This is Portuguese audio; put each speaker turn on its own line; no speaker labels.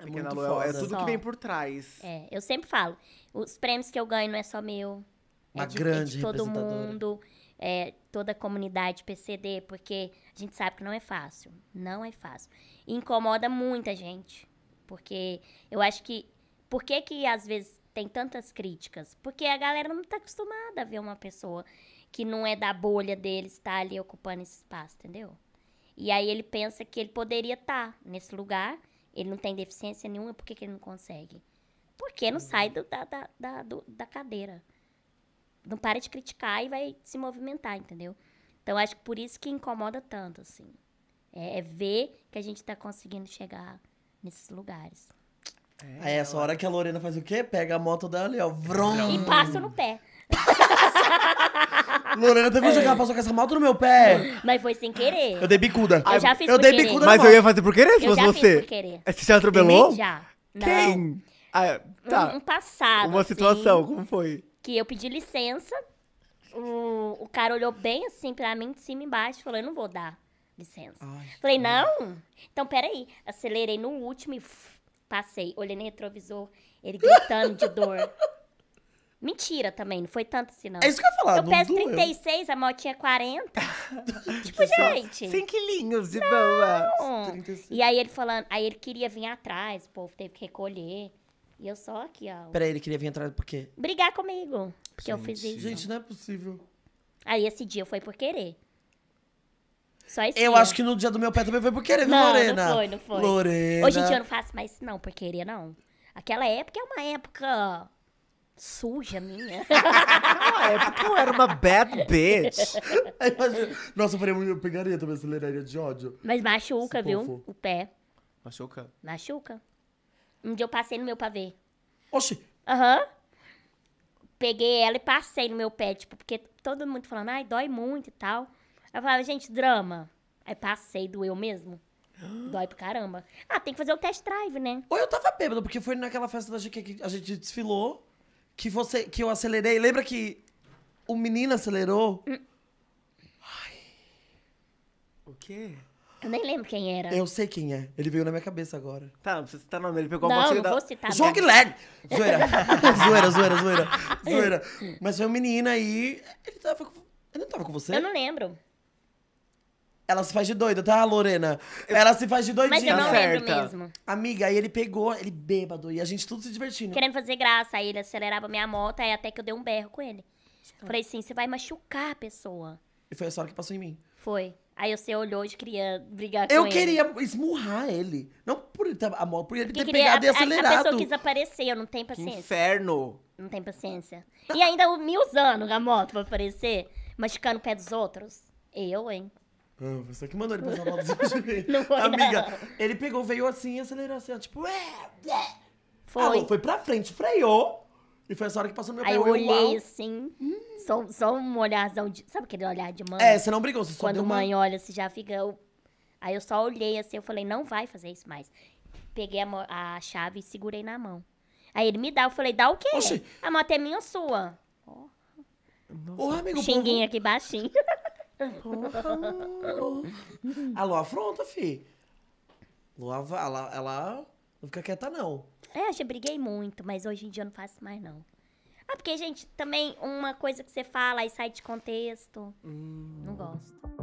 Top, é É tudo só. que vem por trás. É, eu sempre falo. Os prêmios que eu ganho não é só meu. Uma é de, grande é de todo mundo, é, toda a comunidade PCD, porque a gente sabe que não é fácil. Não é fácil. E incomoda muita gente. Porque eu acho que. Por que, que às vezes tem tantas críticas? Porque a galera não está acostumada a ver uma pessoa que não é da bolha dele estar ali ocupando esse espaço, entendeu? E aí ele pensa que ele poderia estar tá nesse lugar ele não tem deficiência nenhuma, por que, que ele não consegue? Porque não sai do, da, da, da, do, da cadeira. Não para de criticar e vai se movimentar, entendeu? Então, acho que por isso que incomoda tanto, assim. É, é ver que a gente está conseguindo chegar nesses lugares.
É, Aí, essa hora que a Lorena faz o quê? Pega a moto dela e ó, vrum. E passa no
pé.
Lorena, teve um dia é. passou com essa moto no meu pé.
Mas foi sem querer. Eu dei bicuda. Eu já fiz eu por dei querer. bicuda Mas eu ia fazer por querer se Eu já fiz por querer. É, você se atropelou? Já. Quem?
Ah, tá. Um, um passado. Uma assim, situação, como foi?
que eu pedi licença. O, o cara olhou bem assim pra mim, de cima e embaixo, e falou: Eu não vou dar licença. Falei: Não? Então peraí. Acelerei no último e passei. Olhei no retrovisor, ele gritando de dor. Mentira também, não foi tanto assim, não. É isso que eu ia falar. Eu peço 36, a motinha é tinha 40. tipo, gente. 100
quilinhos de boa.
E aí ele falando, aí ele queria vir atrás, o povo teve que recolher. E eu só aqui, ó. Peraí,
ele queria vir atrás por quê?
Brigar comigo. Porque gente, eu fiz isso. Gente, não é possível. Aí esse dia foi por querer. Só esse Eu dia. acho que no
dia do meu pé também foi por querer, viu, não, Lorena? Não, foi, não foi. Lorena. Hoje em dia eu não
faço mais isso, não, por querer, não. Aquela época é uma época suja minha. Na época eu era uma bad bitch. Imagina,
nossa, eu, faria, eu pegaria também, aceleraria de ódio. Mas machuca, Esse viu? Povo. O pé. Machuca?
Machuca. Um dia eu passei no meu pavê. Oxi! Aham. Uhum. Peguei ela e passei no meu pé, tipo, porque todo mundo falando, ai, dói muito e tal. Eu falava, gente, drama. Aí passei, doeu mesmo. Dói pra caramba. Ah, tem que fazer o test drive,
né? Ou eu tava bêbada, porque
foi naquela festa da
GQ que a gente desfilou que você que eu acelerei. Lembra que o menino acelerou? Hum. Ai.
O quê? Eu nem lembro quem era. Eu sei
quem é. Ele veio na minha cabeça agora. Tá, não precisa citar nome. Ele pegou a não, não da... vou citar. João Guilherme! Zoeira. zoeira, zoeira, zoeira. Zoeira. Mas foi um menino aí... Ele tava com... Ele não tava com você? Eu não lembro. Ela se faz de doida, tá, Lorena? Ela se faz de doidinha. Mas eu não lembro mesmo. Amiga, aí ele pegou, ele bêbado, e a gente tudo se divertindo. Querendo
fazer graça, aí ele acelerava minha moto, aí até que eu dei um berro com ele. Falei assim, você vai machucar a pessoa.
E foi essa hora que passou em mim.
Foi. Aí você olhou e queria brigar com eu ele. Eu
queria esmurrar ele. Não por ele ter, tá, amor, por ele ter queria, pegado a, e acelerado. A, pessoa quis
aparecer, eu não tenho paciência. Que inferno! Não tenho paciência. E ainda me usando a moto pra aparecer, machucando o pé dos outros. Eu, hein?
Ah, você que mandou ele passar mal do seu Amiga, ele pegou, veio assim e acelerou assim, ó, tipo, é, é. Foi. foi pra frente, freou. E foi essa hora que passou no meu pé. Aí eu olhei uau.
assim, hum. só, só um olharzão de. Sabe aquele olhar de mãe? É, você não brigou, você só Quando deu uma... mãe olha, você já fica. Eu... Aí eu só olhei assim, eu falei, não vai fazer isso mais. Peguei a, a chave e segurei na mão. Aí ele me dá, eu falei, dá o quê? Oxi. A moto é minha ou sua? Ô, amigo, Xinguinho povo... aqui baixinho
a Lua afronta, fi. Lua, ela, ela não fica quieta, não.
É, eu já briguei muito, mas hoje em dia eu não faço mais, não. Ah, porque, gente, também uma coisa que você fala e sai de contexto. Hum. Não gosto.